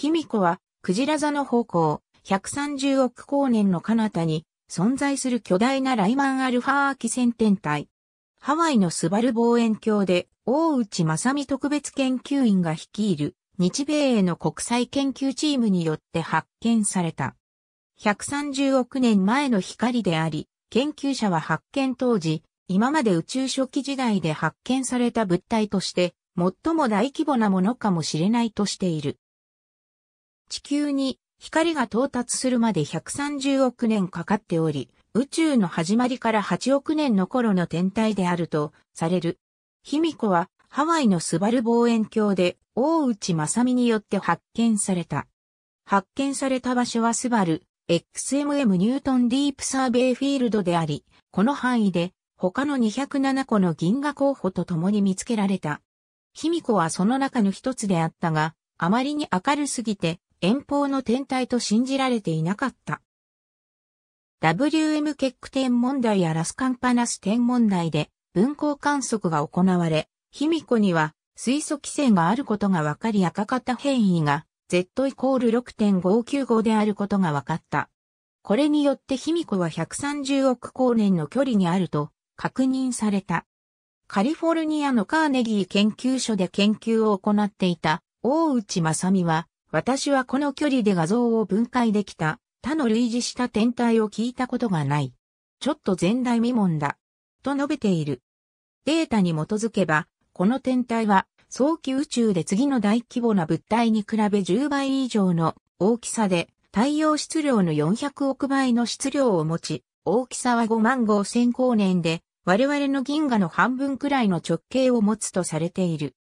卑弥呼は、クジラ座の方向、130億光年の彼方に、存在する巨大なライマンアルファーキ線天体。ハワイのスバル望遠鏡で、大内正美特別研究員が率いる、日米への国際研究チームによって発見された。130億年前の光であり、研究者は発見当時、今まで宇宙初期時代で発見された物体として、最も大規模なものかもしれないとしている。地球に光が到達するまで130億年かかっており、宇宙の始まりから8億年の頃の天体であるとされる。卑弥呼はハワイのスバル望遠鏡で大内正美によって発見された。発見された場所はスバル XMM ニュートンディープサーベイフィールドであり、この範囲で他の207個の銀河候補と共に見つけられた。卑弥呼はその中の一つであったが、あまりに明るすぎて遠方の天体と信じられていなかった。WM 結句点問題やラスカンパナス天文台で分光観測が行われ、卑弥呼には水素規制があることが分かり赤た変異が Z イコール6.595であることが分かった。これによって卑弥呼は130億光年の距離にあると確認された。カリフォルニアのカーネギー研究所で研究を行っていた大内正美は私はこの距離で画像を分解できた他の類似した天体を聞いたことがない。ちょっと前代未聞だ。と述べている。データに基づけば、この天体は早期宇宙で次の大規模な物体に比べ10倍以上の大きさで太陽質量の400億倍の質量を持ち、大きさは5万5千光年で我々の銀河の半分くらいの直径を持つとされている。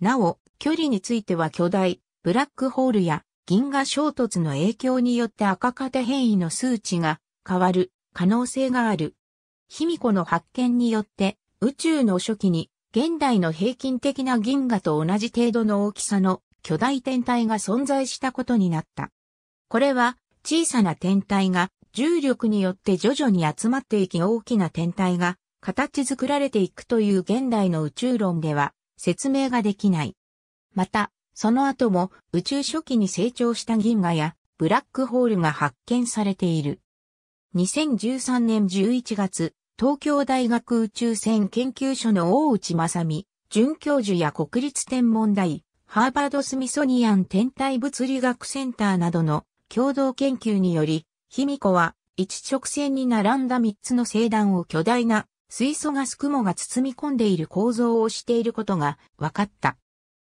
なお、距離については巨大、ブラックホールや銀河衝突の影響によって赤型変異の数値が変わる可能性がある。卑弥呼の発見によって宇宙の初期に現代の平均的な銀河と同じ程度の大きさの巨大天体が存在したことになった。これは小さな天体が重力によって徐々に集まっていき大きな天体が形作られていくという現代の宇宙論では説明ができない。また、その後も宇宙初期に成長した銀河やブラックホールが発見されている。2013年11月、東京大学宇宙船研究所の大内正美、准教授や国立天文台、ハーバード・スミソニアン天体物理学センターなどの共同研究により、卑弥呼は一直線に並んだ3つの星団を巨大な水素ガス雲が包み込んでいる構造をしていることが分かった。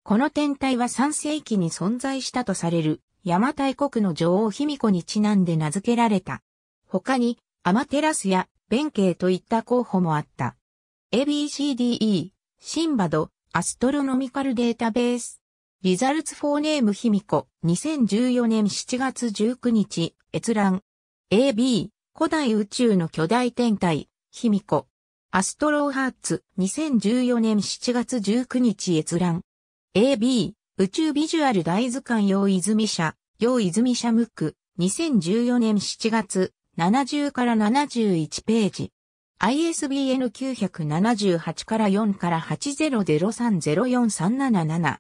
この天体は3世紀に存在したとされる、邪馬台国の女王卑弥呼にちなんで名付けられた。他に、アマテラスや弁慶といった候補もあった。ABCDE、シンバド、アストロノミカルデータベース。リザルツフォーネーム卑弥呼、2014年7月19日、閲覧。AB、古代宇宙の巨大天体、卑弥呼。アストローハーツ、2014年7月19日閲覧。AB、宇宙ビジュアル大図鑑用泉社、用泉社ムック、2014年7月、70から71ページ。ISBN 978から4から8003043777。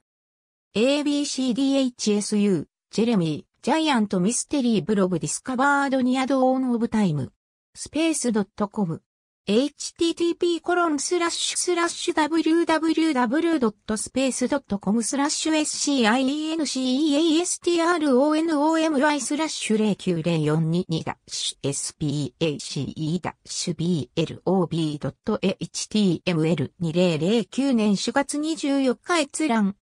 ABCDHSU、ジェレミー、ジャイアントミステリーブログディスカバードニアドオンオブタイム。スペース .com http コロンスラッシュスラッシュ www.space.com スラッシュ scienceastronomy スラッシュ09042ダッシュ space-blob.html2009 年4月24日閲覧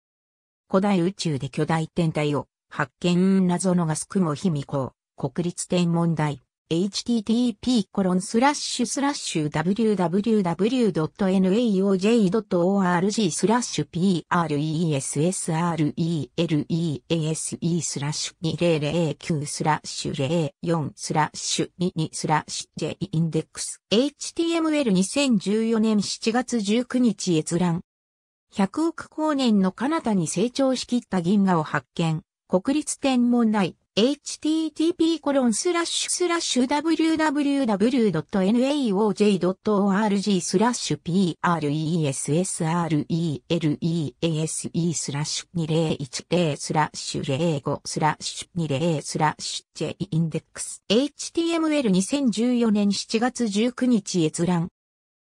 古代宇宙で巨大天体を発見謎のガスも卑弥呼国立天文台 http://www.naoj.org スラッシュ pressrelease スラッシュ2009スラッシュ04スラッシュ22スラッシュ j インデックス html2014 年7月19日閲覧100億光年の彼方に成長しきった銀河を発見。国立天文台 http://www.naoj.org スラッシュ pressrelease スラッシュ2010スラッシュ05スラッシュ20スラッシュ j インデックス html2014 年7月19日閲覧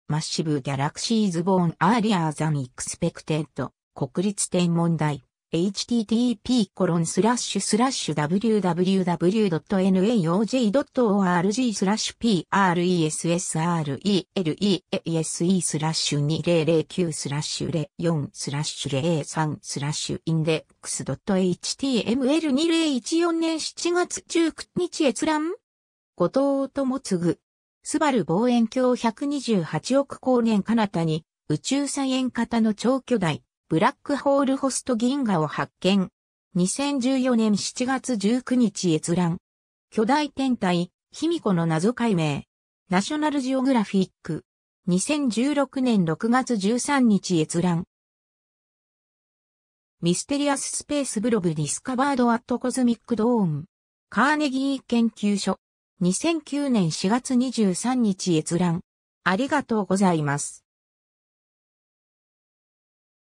マッシブギャラクシーズボーンアーリアーザンエクスペクテッド国立天文台 http://www.naj.org コロンススララッッシシュュ o スラッシュ p r e s s r e l e s e スラッシュ2009スラッシュ04スラッシュ03スラッシュインデックス .html2014 年7月19日閲覧後藤智次スバル望遠鏡128億光年彼方に宇宙再演型の超巨大ブラックホールホスト銀河を発見。2014年7月19日閲覧。巨大天体、卑弥呼の謎解明。ナショナルジオグラフィック。2016年6月13日閲覧。ミステリアススペースブログディスカバードアットコズミックドーン。カーネギー研究所。2009年4月23日閲覧。ありがとうございます。